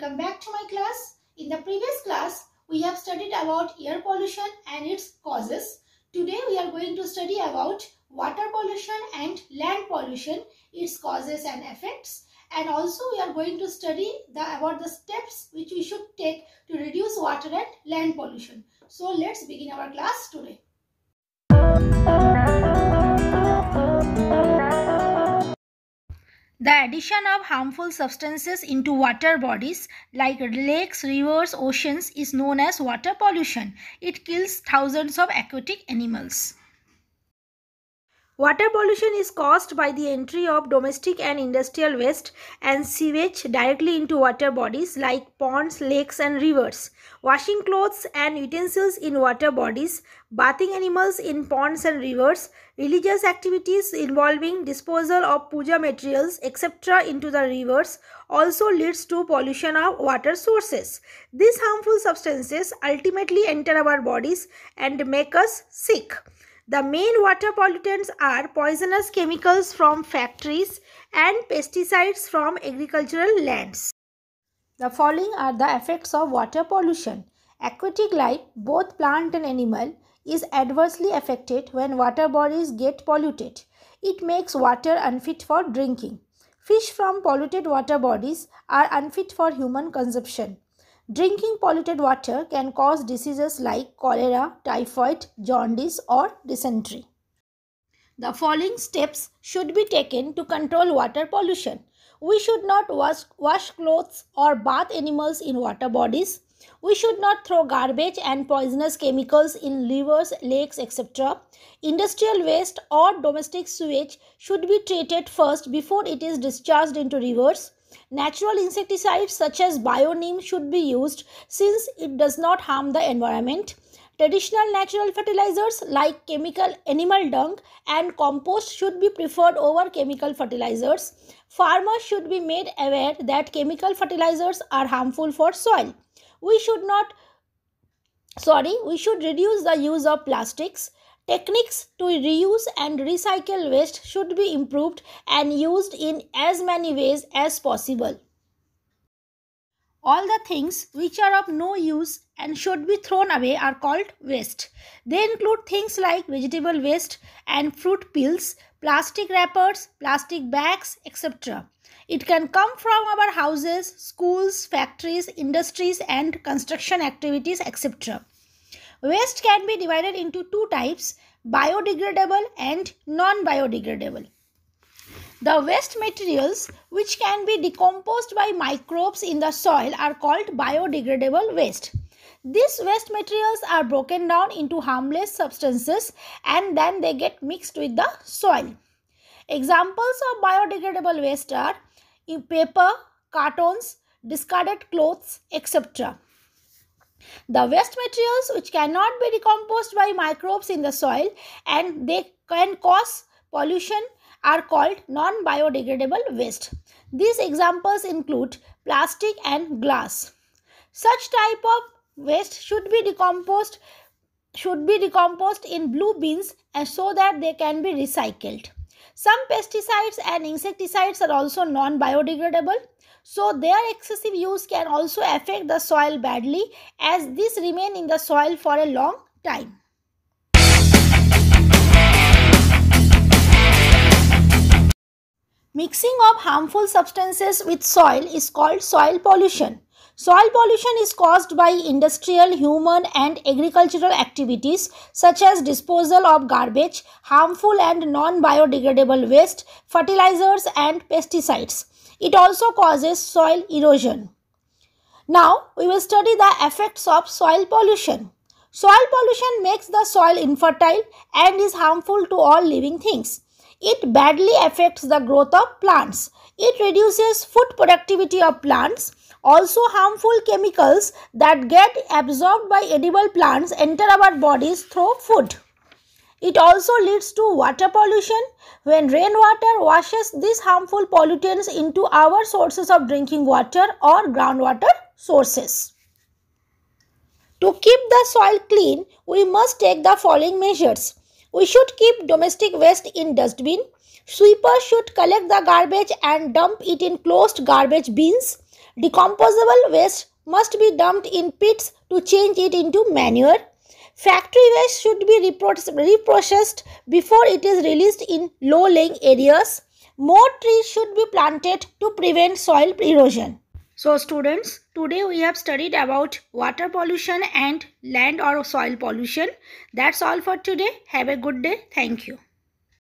welcome back to my class. In the previous class, we have studied about air pollution and its causes. Today we are going to study about water pollution and land pollution, its causes and effects. And also we are going to study the, about the steps which we should take to reduce water and land pollution. So let's begin our class today. The addition of harmful substances into water bodies like lakes, rivers, oceans is known as water pollution. It kills thousands of aquatic animals. Water pollution is caused by the entry of domestic and industrial waste and sewage directly into water bodies like ponds, lakes and rivers. Washing clothes and utensils in water bodies, bathing animals in ponds and rivers, religious activities involving disposal of puja materials etc. into the rivers also leads to pollution of water sources. These harmful substances ultimately enter our bodies and make us sick. The main water pollutants are poisonous chemicals from factories and pesticides from agricultural lands. The following are the effects of water pollution. Aquatic life, both plant and animal, is adversely affected when water bodies get polluted. It makes water unfit for drinking. Fish from polluted water bodies are unfit for human consumption. Drinking polluted water can cause diseases like cholera, typhoid, jaundice, or dysentery. The following steps should be taken to control water pollution. We should not wash, wash clothes or bath animals in water bodies. We should not throw garbage and poisonous chemicals in rivers, lakes, etc. Industrial waste or domestic sewage should be treated first before it is discharged into rivers. Natural insecticides such as bioneme should be used since it does not harm the environment. Traditional natural fertilizers like chemical animal dung and compost should be preferred over chemical fertilizers. Farmers should be made aware that chemical fertilizers are harmful for soil. We should not sorry, we should reduce the use of plastics. Techniques to reuse and recycle waste should be improved and used in as many ways as possible. All the things which are of no use and should be thrown away are called waste. They include things like vegetable waste and fruit peels, plastic wrappers, plastic bags, etc. It can come from our houses, schools, factories, industries, and construction activities, etc. Waste can be divided into two types biodegradable and non biodegradable. The waste materials which can be decomposed by microbes in the soil are called biodegradable waste. These waste materials are broken down into harmless substances and then they get mixed with the soil. Examples of biodegradable waste are paper, cartons, discarded clothes, etc. The waste materials which cannot be decomposed by microbes in the soil and they can cause pollution are called non-biodegradable waste. These examples include plastic and glass. Such type of waste should be decomposed should be decomposed in blue bins so that they can be recycled. Some pesticides and insecticides are also non-biodegradable. So their excessive use can also affect the soil badly as these remain in the soil for a long time. Mixing of harmful substances with soil is called soil pollution. Soil pollution is caused by industrial, human, and agricultural activities such as disposal of garbage, harmful and non biodegradable waste, fertilizers, and pesticides. It also causes soil erosion. Now, we will study the effects of soil pollution. Soil pollution makes the soil infertile and is harmful to all living things. It badly affects the growth of plants. It reduces food productivity of plants also harmful chemicals that get absorbed by edible plants enter our bodies through food. It also leads to water pollution when rainwater washes these harmful pollutants into our sources of drinking water or groundwater sources. To keep the soil clean, we must take the following measures. We should keep domestic waste in dustbin. Sweepers should collect the garbage and dump it in closed garbage bins. Decomposable waste must be dumped in pits to change it into manure. Factory waste should be reprocessed before it is released in low-lying areas. More trees should be planted to prevent soil erosion. So students, today we have studied about water pollution and land or soil pollution. That's all for today. Have a good day. Thank you.